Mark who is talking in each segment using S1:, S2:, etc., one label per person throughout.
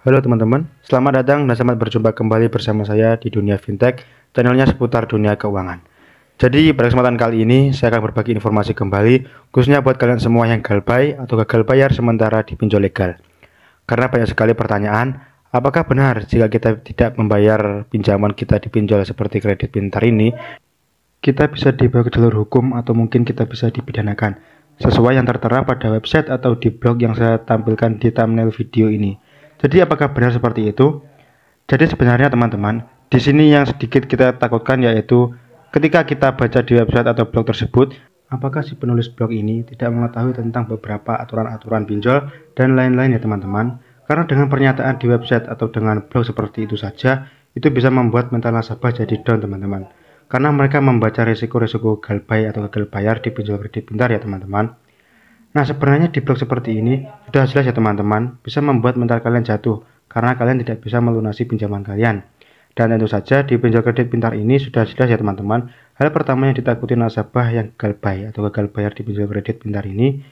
S1: Halo teman-teman, selamat datang dan selamat berjumpa kembali bersama saya di Dunia Fintech, channelnya seputar dunia keuangan. Jadi pada kesempatan kali ini saya akan berbagi informasi kembali khususnya buat kalian semua yang galbay atau gagal bayar sementara di pinjol legal. Karena banyak sekali pertanyaan, apakah benar jika kita tidak membayar pinjaman kita di pinjol seperti kredit pintar ini, kita bisa dibawa ke jalur hukum atau mungkin kita bisa dipidanakan sesuai yang tertera pada website atau di blog yang saya tampilkan di thumbnail video ini. Jadi apakah benar seperti itu? Jadi sebenarnya teman-teman, di sini yang sedikit kita takutkan yaitu ketika kita baca di website atau blog tersebut, apakah si penulis blog ini tidak mengetahui tentang beberapa aturan-aturan pinjol dan lain-lain ya teman-teman? Karena dengan pernyataan di website atau dengan blog seperti itu saja, itu bisa membuat mental nasabah jadi down teman-teman. Karena mereka membaca risiko-risiko gagal bayar atau gagal bayar di pinjol kredit pintar ya teman-teman. Nah sebenarnya di blok seperti ini sudah jelas ya teman-teman bisa membuat mental kalian jatuh karena kalian tidak bisa melunasi pinjaman kalian. Dan tentu saja di pinjol kredit pintar ini sudah jelas ya teman-teman hal pertama yang ditakuti nasabah yang gagal bayar atau gagal bayar di pinjol kredit pintar ini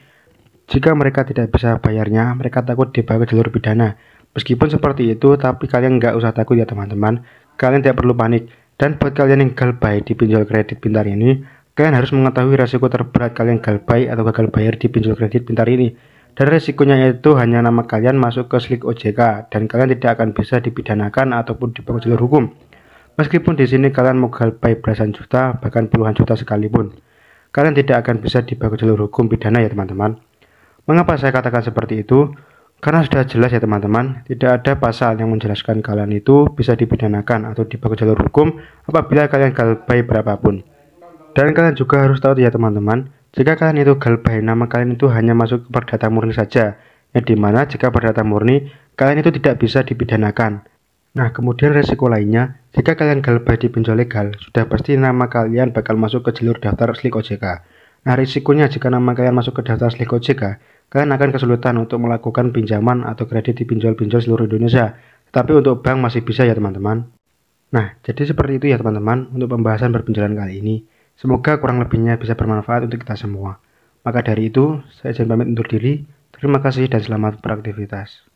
S1: jika mereka tidak bisa bayarnya mereka takut dibawa ke jalur pidana. Meskipun seperti itu tapi kalian nggak usah takut ya teman-teman kalian tidak perlu panik dan buat kalian yang gagal bayar di pinjol kredit pintar ini Kalian harus mengetahui resiko terberat kalian gagal bayar atau gagal bayar di pinjol kredit pintar ini. Dan resikonya yaitu hanya nama kalian masuk ke slik OJK dan kalian tidak akan bisa dipidanakan ataupun dibawa jalur hukum. Meskipun di sini kalian mau gagal bayar belasan juta bahkan puluhan juta sekalipun, kalian tidak akan bisa dibawa jalur hukum pidana ya teman-teman. Mengapa saya katakan seperti itu? Karena sudah jelas ya teman-teman, tidak ada pasal yang menjelaskan kalian itu bisa dipidanakan atau dibawa jalur hukum apabila kalian gagal bayar berapapun. Dan kalian juga harus tahu ya teman-teman, jika kalian itu galbay, nama kalian itu hanya masuk ke perdata murni saja, yang dimana jika perdata murni, kalian itu tidak bisa dipidanakan. Nah, kemudian resiko lainnya, jika kalian galbay di pinjol legal, sudah pasti nama kalian bakal masuk ke jalur daftar slik OJK. Nah, risikonya jika nama kalian masuk ke daftar slik OJK, kalian akan kesulitan untuk melakukan pinjaman atau kredit di pinjol-pinjol seluruh Indonesia. Tapi untuk bank masih bisa ya teman-teman. Nah, jadi seperti itu ya teman-teman untuk pembahasan berpinjalan kali ini. Semoga kurang lebihnya bisa bermanfaat untuk kita semua. Maka dari itu, saya izin pamit undur diri. Terima kasih dan selamat beraktivitas.